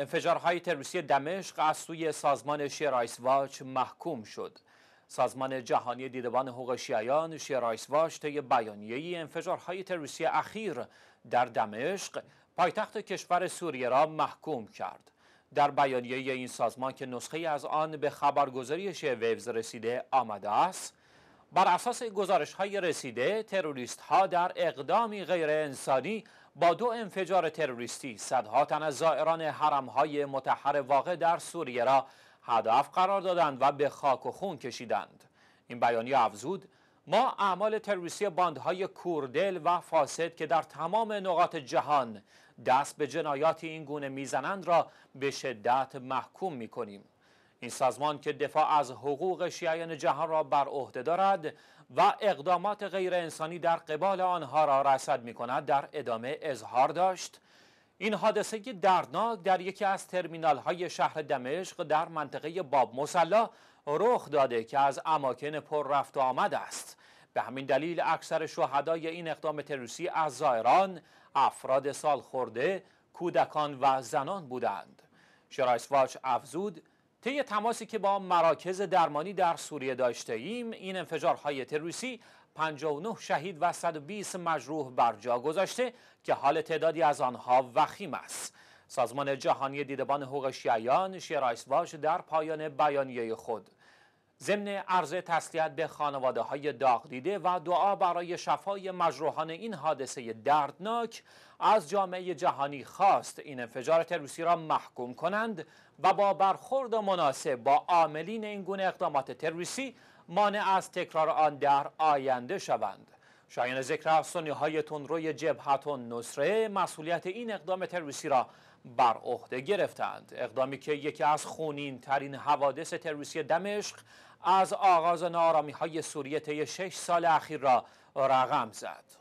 انفجارهای تروریستی دمشق از سوی سازمان شیرایس واچ محکوم شد سازمان جهانی دیدبان حقوق شیعیان شیرایس واچ طی بیانیه‌ای انفجارهای تروریستی اخیر در دمشق پایتخت کشور سوریه را محکوم کرد در بیانیه این سازمان که نسخه از آن به خبرگزاری شیعه ویوز رسیده آمده است بر اساس گزارش های رسیده تروریست ها در اقدامی غیر انسانی با دو انفجار تروریستی صدها تن از زائران حرم های متحر واقع در سوریه را هدف قرار دادند و به خاک و خون کشیدند این بیانیه افزود ما اعمال تروریستی باندهای کوردل و فاسد که در تمام نقاط جهان دست به جنایات این گونه میزنند را به شدت محکوم میکنیم این سازمان که دفاع از حقوق شیعیان جهان را بر عهده دارد و اقدامات غیر انسانی در قبال آنها را رصد می کند در ادامه اظهار داشت این حادثه دردناک در یکی از ترمینال های شهر دمشق در منطقه باب مسلا رخ داده که از اماکن پر رفت و آمد است به همین دلیل اکثر شهدای این اقدام تروریستی از زائران افراد سال خورده کودکان و زنان بودند شرایس افزود طی تماسی که با مراکز درمانی در سوریه داشته ایم این انفجارهای تروریستی 59 شهید و 120 مجروح بر جا گذاشته که حال تعدادی از آنها وخیم است سازمان جهانی دیدبان حقوق شیعیان شیرایسواش در پایان بیانیه خود ضمن عرض تسلیت به خانواده های داغ دیده و دعا برای شفای مجروحان این حادثه دردناک از جامعه جهانی خواست این انفجار تروریستی را محکوم کنند و با برخورد مناسب با عاملین این گونه اقدامات تروریستی مانع از تکرار آن در آینده شوند شایان ذکر سنی های روی جبهت و نصره مسئولیت این اقدام تروریستی را بر عهده گرفتند اقدامی که یکی از خونین ترین حوادث تروریستی دمشق از آغاز نارامی های سوریه طی شش سال اخیر را رقم زد